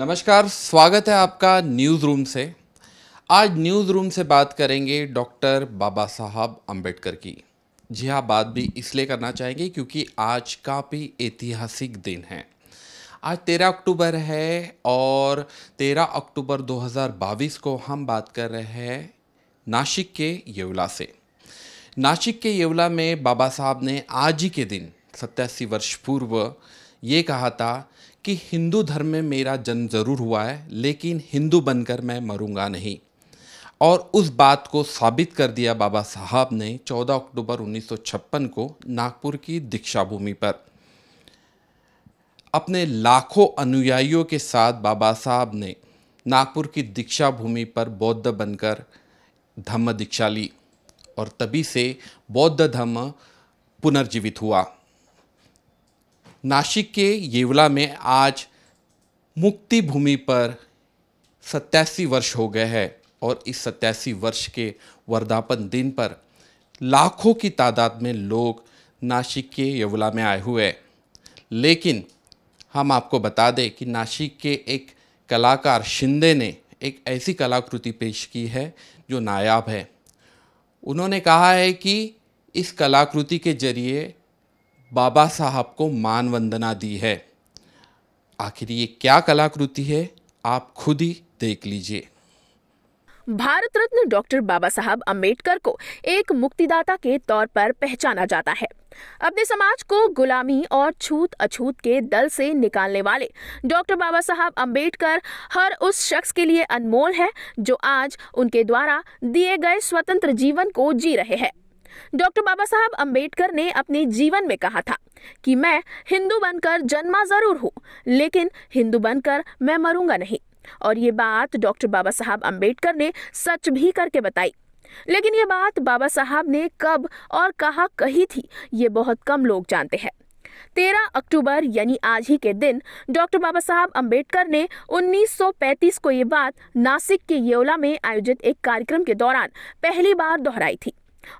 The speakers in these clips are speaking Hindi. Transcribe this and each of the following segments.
नमस्कार स्वागत है आपका न्यूज़ रूम से आज न्यूज़ रूम से बात करेंगे डॉक्टर बाबा साहब अंबेडकर की जी हाँ बात भी इसलिए करना चाहेंगे क्योंकि आज काफ़ी ऐतिहासिक दिन है आज तेरह अक्टूबर है और तेरह अक्टूबर 2022 को हम बात कर रहे हैं नासिक के येवला से नासिक के येवला में बाबा साहब ने आज ही के दिन सत्तासी वर्ष पूर्व ये कहा था कि हिंदू धर्म में मेरा जन्म ज़रूर हुआ है लेकिन हिंदू बनकर मैं मरूंगा नहीं और उस बात को साबित कर दिया बाबा साहब ने 14 अक्टूबर 1956 को नागपुर की दीक्षा भूमि पर अपने लाखों अनुयायियों के साथ बाबा साहब ने नागपुर की दीक्षा भूमि पर बौद्ध बनकर धम्म दीक्षा ली और तभी से बौद्ध धर्म पुनर्जीवित हुआ नासिक के येवला में आज मुक्ति भूमि पर सत्यासी वर्ष हो गए हैं और इस सत्यासी वर्ष के वर्धापन दिन पर लाखों की तादाद में लोग नासिक के येवला में आए हुए लेकिन हम आपको बता दें कि नासिक के एक कलाकार शिंदे ने एक ऐसी कलाकृति पेश की है जो नायाब है उन्होंने कहा है कि इस कलाकृति के जरिए बाबा साहब को मान वंदना दी है आखिर ये क्या कलाकृति है आप खुद ही देख लीजिए भारत रत्न डॉक्टर बाबा साहब अम्बेडकर को एक मुक्तिदाता के तौर पर पहचाना जाता है अपने समाज को गुलामी और छूत अछूत के दल से निकालने वाले डॉक्टर बाबा साहब अम्बेडकर हर उस शख्स के लिए अनमोल है जो आज उनके द्वारा दिए गए स्वतंत्र जीवन को जी रहे हैं डॉक्टर बाबा साहब अम्बेडकर ने अपने जीवन में कहा था कि मैं हिंदू बनकर जन्मा जरूर हूँ लेकिन हिंदू बनकर मैं मरूंगा नहीं और ये बात डॉक्टर बाबा साहब अम्बेडकर ने सच भी करके बताई लेकिन ये बात बाबा साहब ने कब और कहा कही थी ये बहुत कम लोग जानते हैं तेरह अक्टूबर यानी आज ही के दिन डॉक्टर बाबा साहब अम्बेडकर ने 1935 को ये बात नासिक के येवला में आयोजित एक कार्यक्रम के दौरान पहली बार दोहराई थी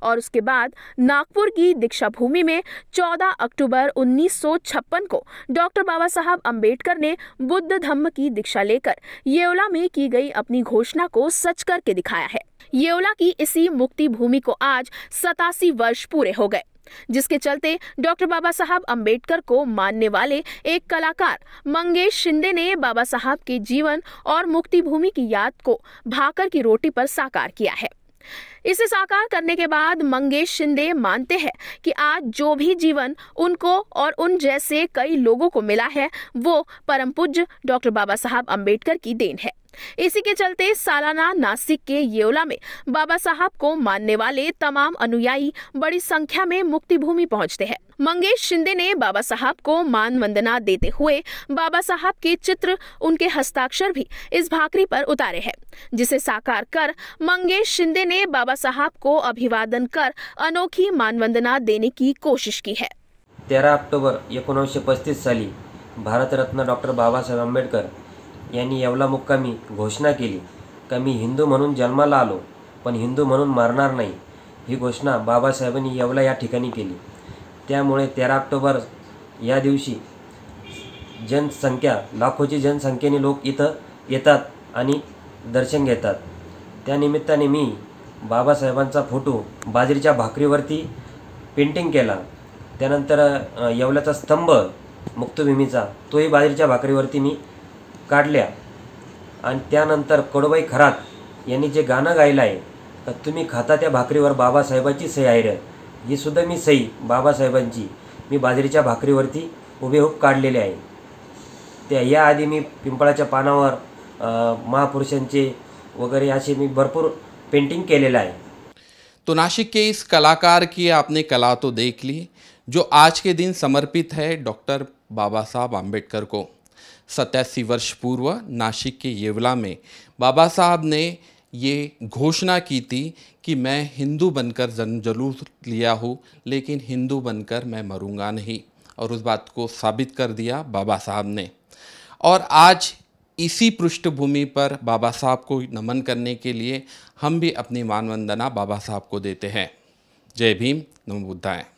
और उसके बाद नागपुर की दीक्षा भूमि में 14 अक्टूबर 1956 को डॉक्टर बाबा साहब अम्बेडकर ने बुद्ध धम्म की दीक्षा लेकर येवला में की गई अपनी घोषणा को सच करके दिखाया है येवला की इसी मुक्ति भूमि को आज सतासी वर्ष पूरे हो गए जिसके चलते डॉक्टर बाबा साहब अम्बेडकर को मानने वाले एक कलाकार मंगेश शिंदे ने बाबा साहब के जीवन और मुक्ति भूमि की याद को भाकर की रोटी पर साकार किया है इसे साकार करने के बाद मंगेश शिंदे मानते हैं कि आज जो भी जीवन उनको और उन जैसे कई लोगों को मिला है वो परम पूज्य डॉक्टर बाबा साहब अम्बेडकर की देन है इसी के चलते सालाना नासिक के येवला में बाबा साहब को मानने वाले तमाम अनुयायी बड़ी संख्या में मुक्ति भूमि पहुँचते हैं मंगेश शिंदे ने बाबा साहब को मान वंदना देते हुए बाबा साहब के चित्र उनके हस्ताक्षर भी इस भाकरी पर उतारे हैं जिसे साकार कर मंगेश शिंदे ने बाबा बाबा साहब को अभिवादन कर अनोखी मानवंदना देने की कोशिश की है तेरा ऑक्टोबर एकोणीसशे पस्तीस साली भारतरत्न डॉक्टर बाबा साहब आंबेडकर यांनी यवला मुक्कामी घोषणा केली का मी हिंदू म्हणून जन्माला आलो पण हिंदू म्हणून नहीं नाही ही घोषणा बाबासाहेबांनी येवला या ठिकाणी केली त्यामुळे तेरा ऑक्टोबर या दिवशी जनसंख्या लाखोची जनसंख्येने लोक इथं येतात आणि दर्शन घेतात त्यानिमित्ताने मी बाबासाहेबांचा फोटो बाजरीच्या भाकरीवरती पेंटिंग केला त्यानंतर येवल्याचा स्तंभ मुक्तभूमीचा तोही बाजरीच्या भाकरीवरती मी काढल्या आणि त्यानंतर कडोबाई खरात यांनी जे गाणं गायलं आहे तुम्ही खाता त्या भाकरीवर बाबासाहेबांची सई आहे ही सुद्धा मी सई बाबासाहेबांची मी बाजरीच्या भाकरीवरती उभेहूब काढलेले आहे त्या याआधी मी पिंपळाच्या पानावर महापुरुषांचे वगैरे असे मी भरपूर पेंटिंग केलेलं आहे तो नाशिक के इस कलाकार की आपने कला तो देख ली जो आज के दिन समर्पित है डॉक्टर बाबा साहब आम्बेडकर को सतासी वर्ष पूर्व नासिक के येवला में बाबा साहब ने ये घोषणा की थी कि मैं हिंदू बनकर जन जलूस लिया हूँ लेकिन हिंदू बनकर मैं मरूंगा नहीं और उस बात को साबित कर दिया बाबा साहब ने और आज इसी पृष्ठभूमि पर बाबा साहब को नमन करने के लिए हम भी अपनी मानवंदना बाबा साहब को देते हैं जय भीम नमो बुद्धाएँ